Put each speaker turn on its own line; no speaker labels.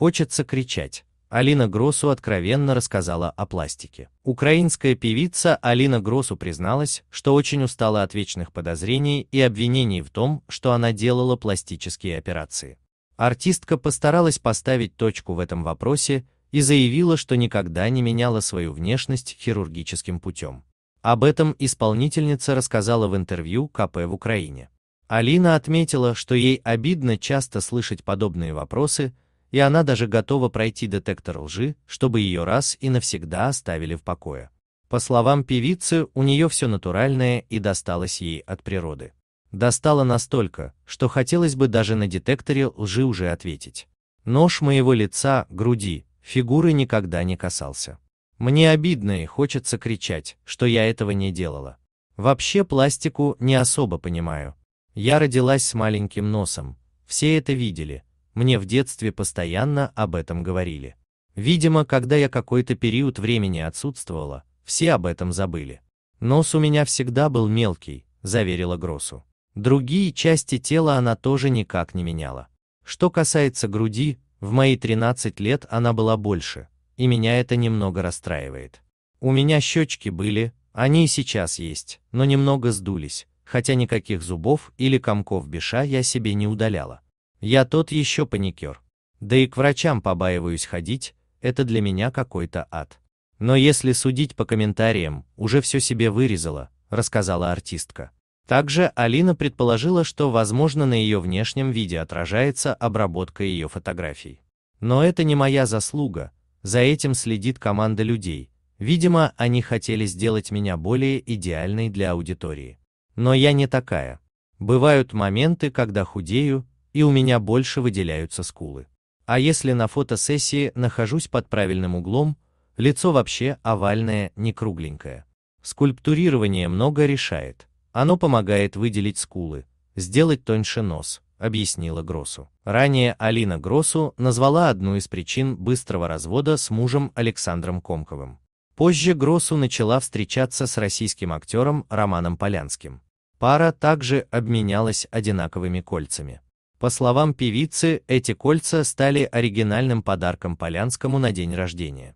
Хочется кричать. Алина Гросу откровенно рассказала о пластике. Украинская певица Алина Гросу призналась, что очень устала от вечных подозрений и обвинений в том, что она делала пластические операции. Артистка постаралась поставить точку в этом вопросе и заявила, что никогда не меняла свою внешность хирургическим путем. Об этом исполнительница рассказала в интервью КП в Украине. Алина отметила, что ей обидно часто слышать подобные вопросы, и она даже готова пройти детектор лжи, чтобы ее раз и навсегда оставили в покое. По словам певицы, у нее все натуральное и досталось ей от природы. Достало настолько, что хотелось бы даже на детекторе лжи уже ответить. Нож моего лица, груди, фигуры никогда не касался. Мне обидно и хочется кричать, что я этого не делала. Вообще пластику не особо понимаю. Я родилась с маленьким носом, все это видели, мне в детстве постоянно об этом говорили. Видимо, когда я какой-то период времени отсутствовала, все об этом забыли. Нос у меня всегда был мелкий, заверила Гросу. Другие части тела она тоже никак не меняла. Что касается груди, в мои 13 лет она была больше, и меня это немного расстраивает. У меня щечки были, они и сейчас есть, но немного сдулись, хотя никаких зубов или комков беша я себе не удаляла. Я тот еще паникер. Да и к врачам побаиваюсь ходить, это для меня какой-то ад. Но если судить по комментариям, уже все себе вырезала, рассказала артистка. Также Алина предположила, что, возможно, на ее внешнем виде отражается обработка ее фотографий. Но это не моя заслуга, за этим следит команда людей. Видимо, они хотели сделать меня более идеальной для аудитории. Но я не такая. Бывают моменты, когда худею, и у меня больше выделяются скулы. А если на фотосессии нахожусь под правильным углом, лицо вообще овальное, не кругленькое. Скульптурирование много решает. Оно помогает выделить скулы, сделать тоньше нос, объяснила Гросу. Ранее Алина Гросу назвала одну из причин быстрого развода с мужем Александром Комковым. Позже Гросу начала встречаться с российским актером Романом Полянским. Пара также обменялась одинаковыми кольцами. По словам певицы, эти кольца стали оригинальным подарком Полянскому на день рождения.